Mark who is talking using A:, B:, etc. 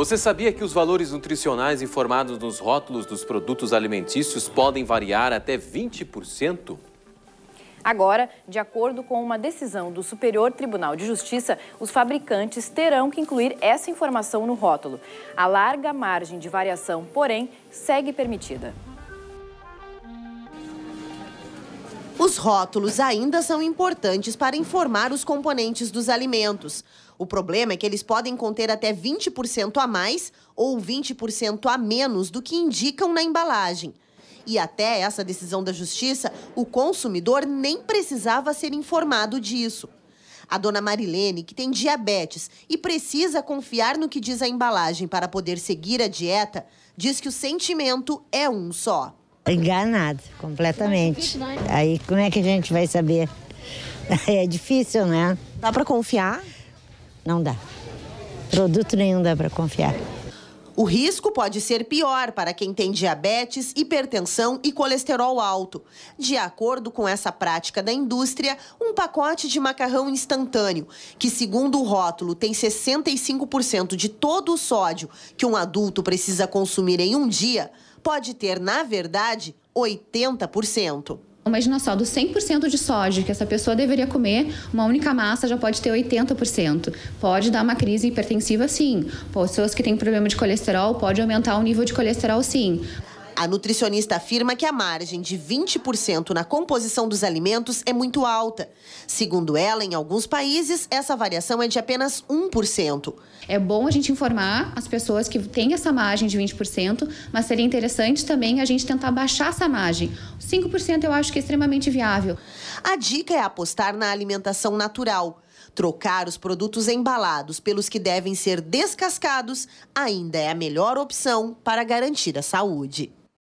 A: Você sabia que os valores nutricionais informados nos rótulos dos produtos alimentícios podem variar até 20%?
B: Agora, de acordo com uma decisão do Superior Tribunal de Justiça, os fabricantes terão que incluir essa informação no rótulo. A larga margem de variação, porém, segue permitida.
A: Os rótulos ainda são importantes para informar os componentes dos alimentos. O problema é que eles podem conter até 20% a mais ou 20% a menos do que indicam na embalagem. E até essa decisão da justiça, o consumidor nem precisava ser informado disso. A dona Marilene, que tem diabetes e precisa confiar no que diz a embalagem para poder seguir a dieta, diz que o sentimento é um só
C: enganado completamente. É é? Aí como é que a gente vai saber? É difícil, né? Dá para confiar? Não dá. Produto nenhum dá para confiar.
A: O risco pode ser pior para quem tem diabetes, hipertensão e colesterol alto. De acordo com essa prática da indústria, um pacote de macarrão instantâneo, que segundo o rótulo tem 65% de todo o sódio que um adulto precisa consumir em um dia, pode ter, na verdade, 80%. Imagina só, do 100% de soja que essa pessoa deveria comer,
D: uma única massa já pode ter 80%. Pode dar uma crise hipertensiva, sim.
A: Pessoas que têm problema de colesterol, pode aumentar o nível de colesterol, sim. A nutricionista afirma que a margem de 20% na composição dos alimentos é muito alta. Segundo ela, em alguns países, essa variação é de apenas 1%. É bom a gente informar
D: as pessoas que têm essa margem de 20%, mas seria interessante também a gente tentar baixar
A: essa margem. 5% eu acho que é extremamente viável. A dica é apostar na alimentação natural. Trocar os produtos embalados pelos que devem ser descascados ainda é a melhor opção para garantir a saúde.